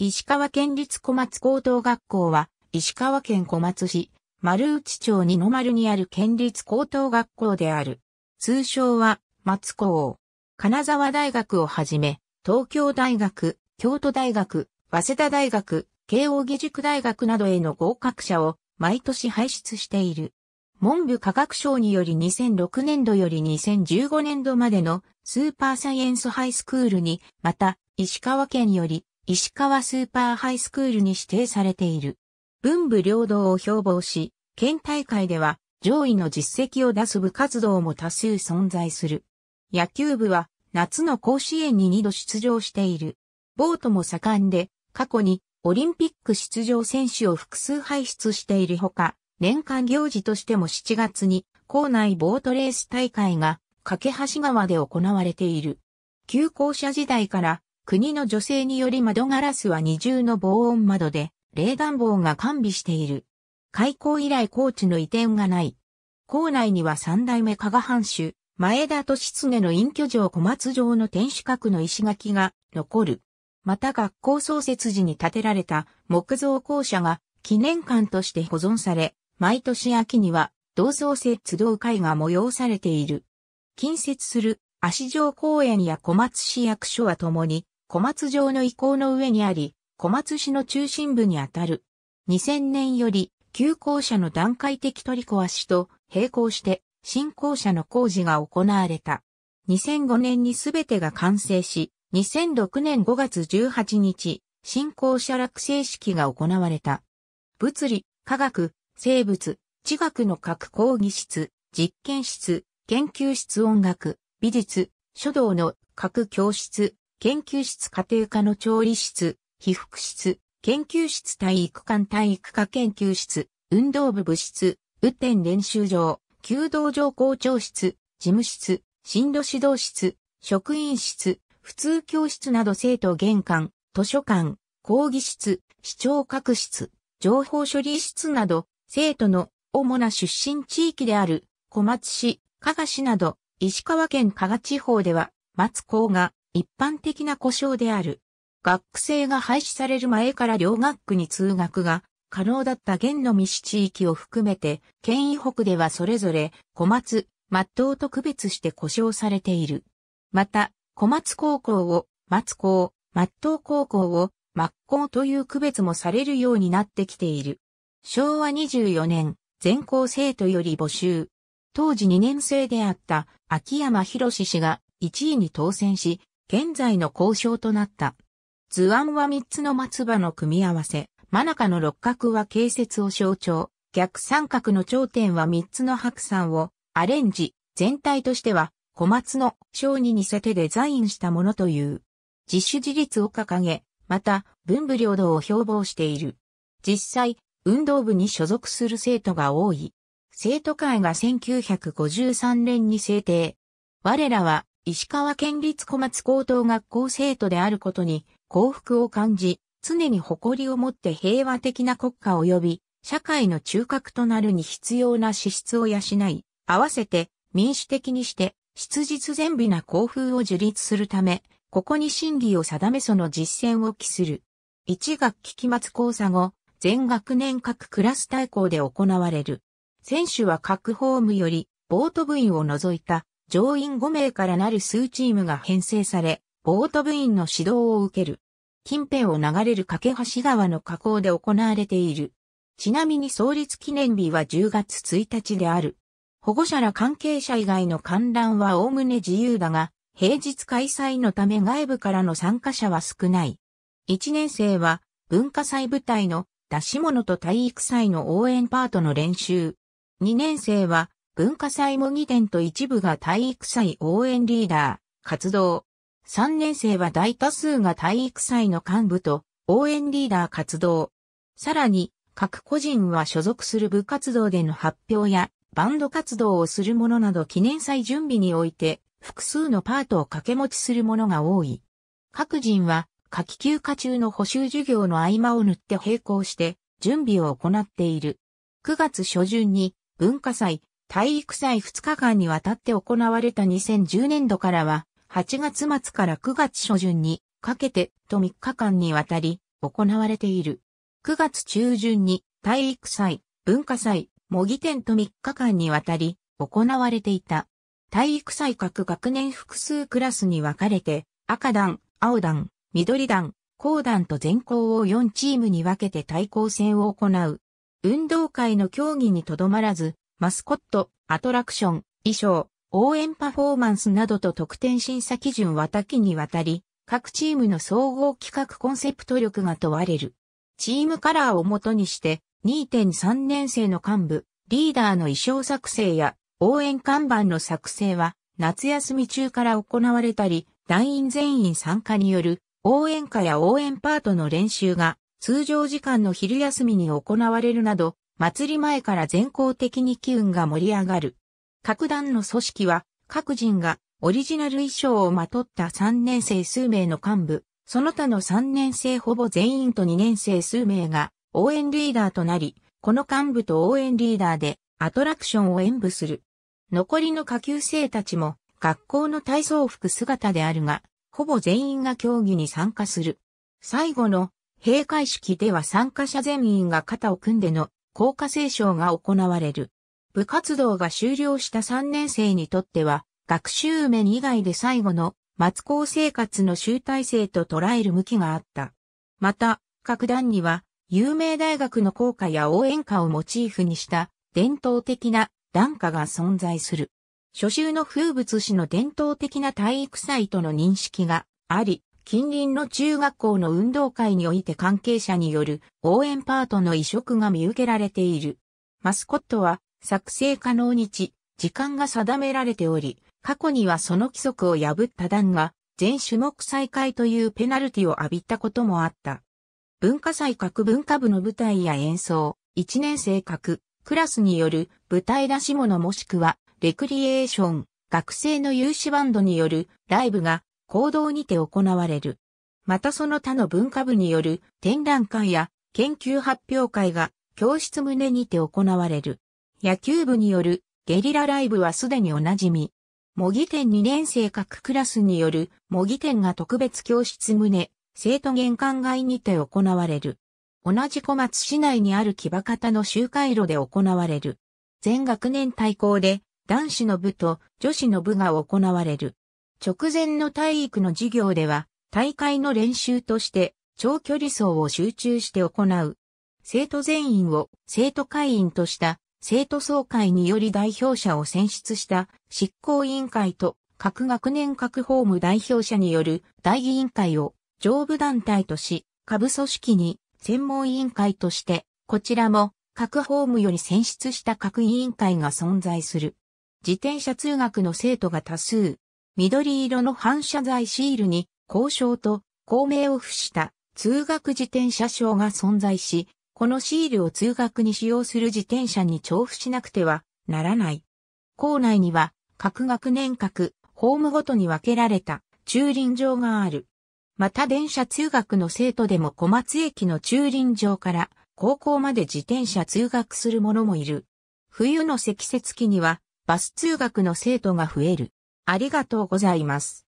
石川県立小松高等学校は、石川県小松市、丸内町二の丸にある県立高等学校である。通称は、松高。金沢大学をはじめ、東京大学、京都大学、早稲田大学、慶応義塾大学などへの合格者を毎年輩出している。文部科学省により2006年度より2015年度までのスーパーサイエンスハイスクールに、また、石川県より石川スーパーハイスクールに指定されている。文武両道を標榜し、県大会では上位の実績を出す部活動も多数存在する。野球部は夏の甲子園に2度出場している。ボートも盛んで、過去にオリンピック出場選手を複数輩出しているほか、年間行事としても7月に校内ボートレース大会が、架橋川で行われている。旧校舎時代から国の女性により窓ガラスは二重の防音窓で、冷暖房が完備している。開港以来高知の移転がない。校内には三代目加賀藩主、前田利常の隠居城小松城の天守閣の石垣が残る。また学校創設時に建てられた木造校舎が記念館として保存され、毎年秋には同窓生集う会が催されている。近接する足城公園や小松市役所はともに小松城の遺構の上にあり、小松市の中心部にあたる。2000年より、旧校舎の段階的取り壊しと並行して、新校舎の工事が行われた。2005年にすべてが完成し、2006年5月18日、新校舎落成式が行われた。物理、科学、生物、地学の各講義室、実験室、研究室音楽、美術、書道の各教室、研究室家庭科の調理室、被服室、研究室体育館体育科研究室、運動部部室、雨天練習場、弓道場校長室、事務室、進路指導室、職員室、普通教室など生徒玄関、図書館、講義室、視聴覚室、情報処理室など、生徒の主な出身地域である小松市、加賀市など、石川県加賀地方では、松高が一般的な故障である。学生が廃止される前から両学区に通学が可能だった現の未市地域を含めて、県以北ではそれぞれ小松、松東と区別して故障されている。また、小松高校を松高、松東高校を末校という区別もされるようになってきている。昭和24年、全校生徒より募集。当時2年生であった秋山博氏が1位に当選し、現在の交渉となった。図案は三つの松葉の組み合わせ、真中の六角は形節を象徴、逆三角の頂点は三つの白山をアレンジ、全体としては小松の章に似せてデザインしたものという。自主自立を掲げ、また文武両道を標榜している。実際、運動部に所属する生徒が多い。生徒会が1953年に制定。我らは石川県立小松高等学校生徒であることに幸福を感じ、常に誇りを持って平和的な国家及び社会の中核となるに必要な資質を養い、合わせて民主的にして質実善美な校風を樹立するため、ここに真理を定めその実践を期する。一学期期末講座後、全学年各クラス対抗で行われる。選手は各ホームよりボート部員を除いた上院5名からなる数チームが編成され、ボート部員の指導を受ける。近辺を流れる掛橋川の河口で行われている。ちなみに創立記念日は10月1日である。保護者ら関係者以外の観覧はおおむね自由だが、平日開催のため外部からの参加者は少ない。1年生は文化祭舞台の出し物と体育祭の応援パートの練習。2年生は文化祭模擬店と一部が体育祭応援リーダー、活動。3年生は大多数が体育祭の幹部と応援リーダー活動。さらに、各個人は所属する部活動での発表やバンド活動をする者など記念祭準備において複数のパートを掛け持ちする者が多い。各人は夏季休暇中の補習授業の合間を塗って並行して準備を行っている。9月初旬に文化祭体育祭2日間にわたって行われた2010年度からは、8月末から9月初旬にかけてと3日間にわたり行われている。9月中旬に体育祭、文化祭、模擬展と3日間にわたり行われていた。体育祭各学年複数クラスに分かれて、赤団、青団、緑団、高団と全校を4チームに分けて対抗戦を行う。運動会の競技にとどまらず、マスコット、アトラクション、衣装、応援パフォーマンスなどと得点審査基準は多岐にわたり、各チームの総合企画コンセプト力が問われる。チームカラーをもとにして、2.3年生の幹部、リーダーの衣装作成や応援看板の作成は、夏休み中から行われたり、団員全員参加による応援歌や応援パートの練習が通常時間の昼休みに行われるなど、祭り前から全校的に機運が盛り上がる。各団の組織は、各人がオリジナル衣装をまとった3年生数名の幹部、その他の3年生ほぼ全員と2年生数名が応援リーダーとなり、この幹部と応援リーダーでアトラクションを演舞する。残りの下級生たちも学校の体操服姿であるが、ほぼ全員が競技に参加する。最後の閉会式では参加者全員が肩を組んでの校歌斉唱が行われる。部活動が終了した3年生にとっては、学習面以外で最後の末高生活の集大成と捉える向きがあった。また、各段には、有名大学の校歌や応援歌をモチーフにした伝統的な段歌が存在する。初秋の風物詩の伝統的な体育祭との認識があり、近隣の中学校の運動会において関係者による応援パートの移植が見受けられている。マスコットは作成可能日、時間が定められており、過去にはその規則を破った団が全種目再開というペナルティを浴びたこともあった。文化祭各文化部の舞台や演奏、1年生各クラスによる舞台出し物もしくはレクリエーション、学生の有志バンドによるライブが行動にて行われる。またその他の文化部による展覧会や研究発表会が教室棟にて行われる。野球部によるゲリラライブはすでにおなじみ。模擬店2年生各クラスによる模擬店が特別教室棟、生徒玄関外にて行われる。同じ小松市内にある木場方の集会路で行われる。全学年対抗で男子の部と女子の部が行われる。直前の体育の授業では、大会の練習として長距離走を集中して行う。生徒全員を生徒会員とした生徒総会により代表者を選出した執行委員会と各学年各法務代表者による大委員会を上部団体とし、下部組織に専門委員会として、こちらも各法務より選出した各委員会が存在する。自転車通学の生徒が多数、緑色の反射材シールに、交渉と公明を付した通学自転車証が存在し、このシールを通学に使用する自転車に重付しなくてはならない。校内には各学年各ホームごとに分けられた駐輪場がある。また電車通学の生徒でも小松駅の駐輪場から高校まで自転車通学する者もいる。冬の積雪期にはバス通学の生徒が増える。ありがとうございます。